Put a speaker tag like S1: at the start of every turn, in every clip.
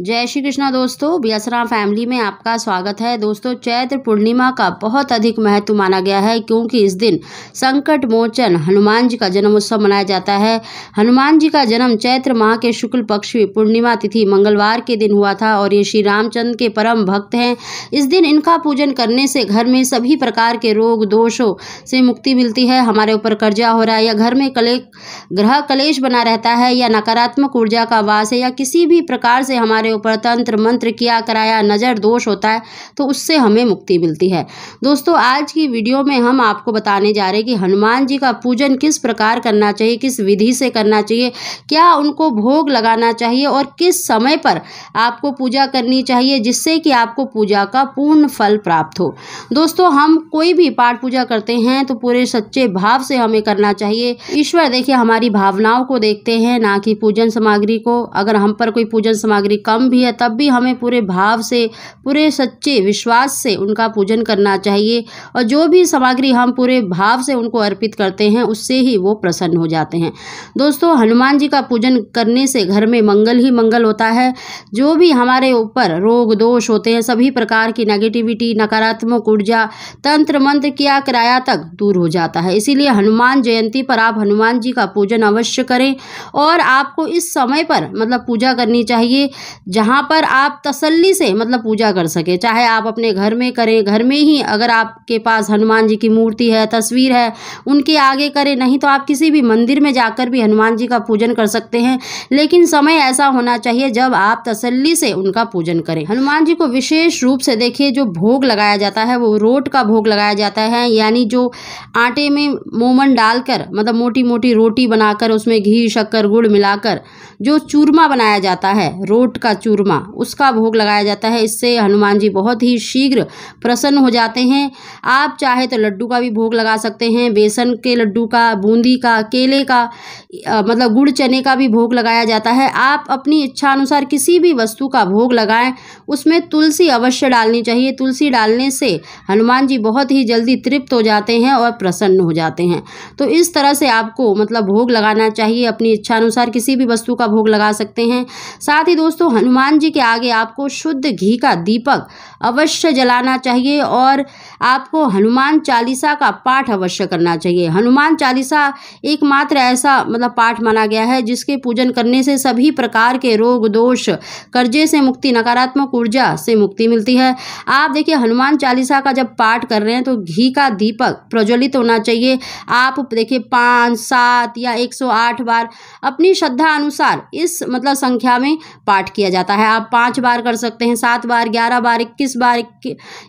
S1: जय श्री कृष्णा दोस्तों बियासरा फैमिली में आपका स्वागत है दोस्तों चैत्र पूर्णिमा का बहुत अधिक महत्व माना गया है क्योंकि इस दिन संकट मोचन हनुमान जी का जन्म उत्सव मनाया जाता है हनुमान जी का जन्म चैत्र माह के शुक्ल पक्ष में पूर्णिमा तिथि मंगलवार के दिन हुआ था और ये श्री रामचंद्र के परम भक्त हैं इस दिन इनका पूजन करने से घर में सभी प्रकार के रोग दोषों से मुक्ति मिलती है हमारे ऊपर कर्जा हो रहा है या घर में कले ग्रह कलेश बना रहता है या नकारात्मक ऊर्जा का वास है या किसी भी प्रकार से हमारे हमारे ऊपर तंत्र मंत्र किया कराया नज़र दोष होता है तो उससे हमें मुक्ति मिलती है दोस्तों आज की वीडियो में हम आपको बताने जा रहे हैं कि हनुमान जी का पूजन किस प्रकार करना चाहिए किस विधि से करना चाहिए क्या उनको भोग लगाना चाहिए और किस समय पर आपको पूजा करनी चाहिए जिससे कि आपको पूजा का पूर्ण फल प्राप्त हो दोस्तों हम कोई भी पाठ पूजा करते हैं तो पूरे सच्चे भाव से हमें करना चाहिए ईश्वर देखिए हमारी भावनाओं को देखते हैं ना कि पूजन सामग्री को अगर हम पर कोई पूजन सामग्री कम कम भी है तब भी हमें पूरे भाव से पूरे सच्चे विश्वास से उनका पूजन करना चाहिए और जो भी सामग्री हम पूरे भाव से उनको अर्पित करते हैं उससे ही वो प्रसन्न हो जाते हैं दोस्तों हनुमान जी का पूजन करने से घर में मंगल ही मंगल होता है जो भी हमारे ऊपर रोग दोष होते हैं सभी प्रकार की नेगेटिविटी नकारात्मक ऊर्जा तंत्र मंत्र किया किराया तक दूर हो जाता है इसीलिए हनुमान जयंती पर आप हनुमान जी का पूजन अवश्य करें और आपको इस समय पर मतलब पूजा करनी चाहिए जहाँ पर आप तसल्ली से मतलब पूजा कर सके चाहे आप अपने घर में करें घर में ही अगर आपके पास हनुमान जी की मूर्ति है तस्वीर है उनके आगे करें नहीं तो आप किसी भी मंदिर में जाकर भी हनुमान जी का पूजन कर सकते हैं लेकिन समय ऐसा होना चाहिए जब आप तसल्ली से उनका पूजन करें हनुमान जी को विशेष रूप से देखिए जो भोग लगाया जाता है वो रोट का भोग लगाया जाता है यानी जो आटे में मोमन डालकर मतलब मोटी मोटी रोटी बनाकर उसमें घी शक्कर गुड़ मिलाकर जो चूरमा बनाया जाता है रोट का चूरमा उसका भोग लगाया जाता है इससे हनुमान जी बहुत ही शीघ्र प्रसन्न हो जाते हैं आप चाहे तो लड्डू का भी भोग लगा सकते हैं बेसन के लड्डू का बूंदी का केले का आ, मतलब गुड़ चने का भी भोग लगाया जाता है आप अपनी इच्छा अनुसार किसी भी वस्तु का भोग लगाएं उसमें तुलसी अवश्य डालनी चाहिए तुलसी डालने से हनुमान जी बहुत ही जल्दी तृप्त हो जाते हैं और प्रसन्न हो जाते हैं तो इस तरह से आपको मतलब भोग लगाना चाहिए अपनी इच्छा अनुसार किसी भी वस्तु का भोग लगा सकते हैं साथ ही दोस्तों हनुमान जी के आगे आपको शुद्ध घी का दीपक अवश्य जलाना चाहिए और आपको हनुमान चालीसा का पाठ अवश्य करना चाहिए हनुमान चालीसा एकमात्र ऐसा मतलब पाठ माना गया है जिसके पूजन करने से सभी प्रकार के रोग दोष कर्जे से मुक्ति नकारात्मक ऊर्जा से मुक्ति मिलती है आप देखिए हनुमान चालीसा का जब पाठ कर रहे हैं तो घी का दीपक प्रज्वलित होना चाहिए आप देखिए पाँच सात या एक सौ आठ बार अपनी श्रद्धा अनुसार इस मतलब संख्या में पाठ किया दिया जाता है आप पाँच बार कर सकते हैं सात बार ग्यारह बार इक्कीस बार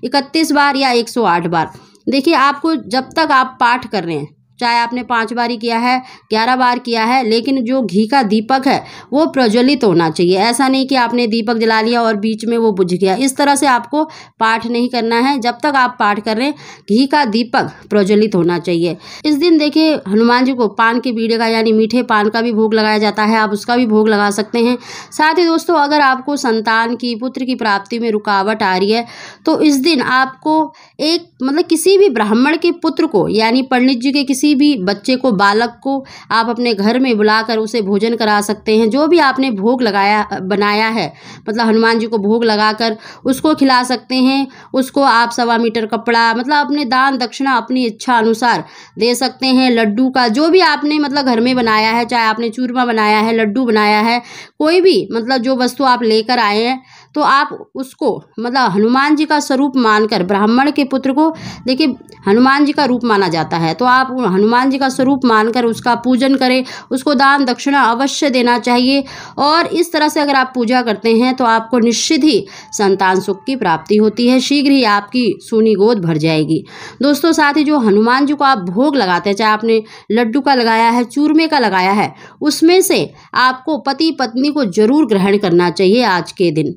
S1: इकतीस बार या एक सौ आठ बार देखिए आपको जब तक आप पाठ कर रहे हैं चाहे आपने पाँच बार ही किया है ग्यारह बार किया है लेकिन जो घी का दीपक है वो प्रज्वलित होना चाहिए ऐसा नहीं कि आपने दीपक जला लिया और बीच में वो बुझ गया इस तरह से आपको पाठ नहीं करना है जब तक आप पाठ कर रहे हैं घी का दीपक प्रज्वलित होना चाहिए इस दिन देखिए हनुमान जी को पान के बीड़े का यानी मीठे पान का भी भोग लगाया जाता है आप उसका भी भोग लगा सकते हैं साथ ही दोस्तों अगर आपको संतान की पुत्र की प्राप्ति में रुकावट आ रही है तो इस दिन आपको एक तो मतलब किसी भी ब्राह्मण के पुत्र को यानी पंडित जी के किसी भी बच्चे को बालक को आप अपने घर में बुलाकर उसे भोजन करा सकते हैं जो भी आपने भोग लगाया बनाया है मतलब हनुमान जी को भोग लगाकर उसको खिला सकते हैं उसको आप सवा मीटर कपड़ा मतलब अपने दान दक्षिणा अपनी इच्छा अनुसार दे सकते हैं लड्डू का जो भी आपने मतलब घर में बनाया है चाहे आपने चूरमा बनाया है लड्डू बनाया है कोई भी मतलब जो वस्तु आप लेकर आए हैं तो आप उसको मतलब हनुमान जी का स्वरूप मानकर ब्राह्मण के पुत्र को देखिए हनुमान जी का रूप माना जाता है तो आप हनुमान जी का स्वरूप मानकर उसका पूजन करें उसको दान दक्षिणा अवश्य देना चाहिए और इस तरह से अगर आप पूजा करते हैं तो आपको निश्चित ही संतान सुख की प्राप्ति होती है शीघ्र ही आपकी सूनी गोद भर जाएगी दोस्तों साथ ही जो हनुमान जी को आप भोग लगाते हैं चाहे आपने लड्डू का लगाया है चूरमे का लगाया है उसमें से आपको पति पत्नी को जरूर ग्रहण करना चाहिए आज के दिन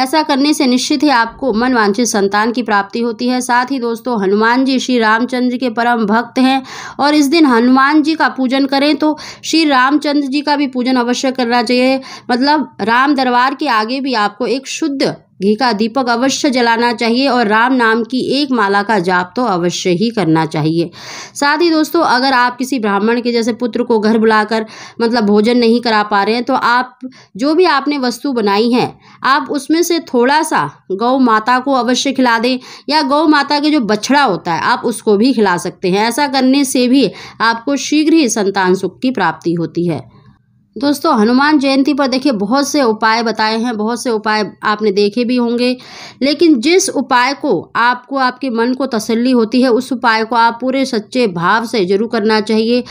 S1: ऐसा करने से निश्चित ही आपको मनवांछित संतान की प्राप्ति होती है साथ ही दोस्तों हनुमान जी श्री रामचंद्र के परम भक्त हैं और इस दिन हनुमान जी का पूजन करें तो श्री रामचंद्र जी का भी पूजन अवश्य करना चाहिए मतलब राम दरबार के आगे भी आपको एक शुद्ध घी का दीपक अवश्य जलाना चाहिए और राम नाम की एक माला का जाप तो अवश्य ही करना चाहिए साथ ही दोस्तों अगर आप किसी ब्राह्मण के जैसे पुत्र को घर बुलाकर मतलब भोजन नहीं करा पा रहे हैं तो आप जो भी आपने वस्तु बनाई है आप उसमें से थोड़ा सा गौ माता को अवश्य खिला दें या गौ माता के जो बछड़ा होता है आप उसको भी खिला सकते हैं ऐसा करने से भी आपको शीघ्र ही संतान सुख की प्राप्ति होती है दोस्तों हनुमान जयंती पर देखिए बहुत से उपाय बताए हैं बहुत से उपाय आपने देखे भी होंगे लेकिन जिस उपाय को आपको आपके मन को तसल्ली होती है उस उपाय को आप पूरे सच्चे भाव से जरूर करना चाहिए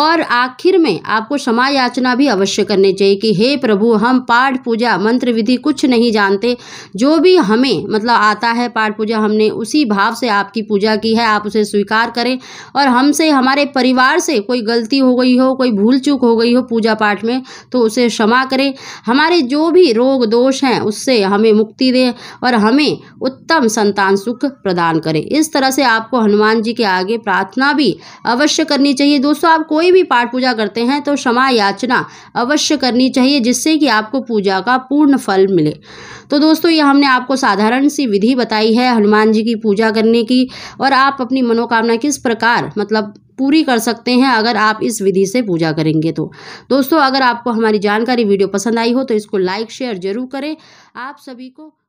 S1: और आखिर में आपको क्षमा याचना भी अवश्य करनी चाहिए कि हे प्रभु हम पाठ पूजा मंत्र विधि कुछ नहीं जानते जो भी हमें मतलब आता है पाठ पूजा हमने उसी भाव से आपकी पूजा की है आप उसे स्वीकार करें और हमसे हमारे परिवार से कोई गलती हो गई हो कोई भूल चूक हो गई हो पूजा पाठ में में तो उसे क्षमा करें हमारे जो भी रोग दोष हैं उससे हमें मुक्ति दे और हमें उत्तम संतान सुख प्रदान करें इस तरह से आपको हनुमान जी के आगे प्रार्थना भी अवश्य करनी चाहिए दोस्तों आप कोई भी पाठ पूजा करते हैं तो क्षमा याचना अवश्य करनी चाहिए जिससे कि आपको पूजा का पूर्ण फल मिले तो दोस्तों ये हमने आपको साधारण सी विधि बताई है हनुमान जी की पूजा करने की और आप अपनी मनोकामना किस प्रकार मतलब पूरी कर सकते हैं अगर आप इस विधि से पूजा करेंगे तो दोस्तों अगर आपको हमारी जानकारी वीडियो पसंद आई हो तो इसको लाइक शेयर जरूर करें आप सभी को